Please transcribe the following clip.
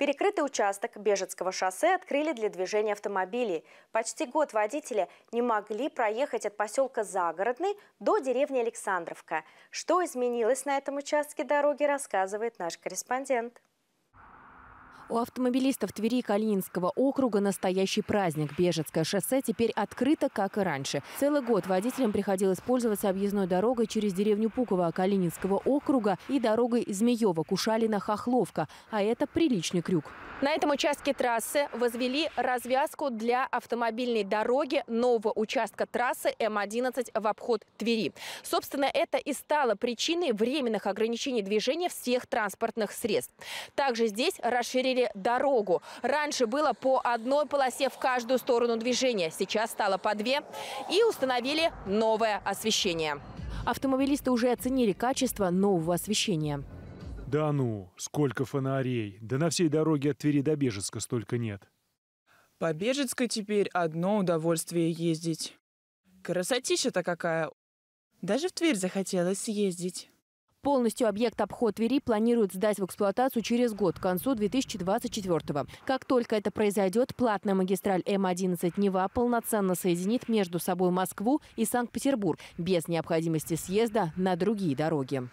Перекрытый участок Бежецкого шоссе открыли для движения автомобилей. Почти год водители не могли проехать от поселка Загородный до деревни Александровка. Что изменилось на этом участке дороги, рассказывает наш корреспондент. У автомобилистов Твери и Калининского округа настоящий праздник. Бежецкое шоссе теперь открыто, как и раньше. Целый год водителям приходилось пользоваться объездной дорогой через деревню Пуково Калининского округа и дорогой Змеева, Кушалина, Хохловка. А это приличный крюк. На этом участке трассы возвели развязку для автомобильной дороги нового участка трассы М-11 в обход Твери. Собственно, это и стало причиной временных ограничений движения всех транспортных средств. Также здесь расширили перекрыли дорогу. Раньше было по одной полосе в каждую сторону движения, сейчас стало по две. И установили новое освещение. Автомобилисты уже оценили качество нового освещения. Да ну, сколько фонарей. Да на всей дороге от Твери до Бежецка столько нет. По Бежецкой теперь одно удовольствие ездить. Красотища-то какая. Даже в Тверь захотелось съездить. Полностью объект обход Твери планируют сдать в эксплуатацию через год, к концу 2024 -го. Как только это произойдет, платная магистраль М-11 Нева полноценно соединит между собой Москву и Санкт-Петербург без необходимости съезда на другие дороги.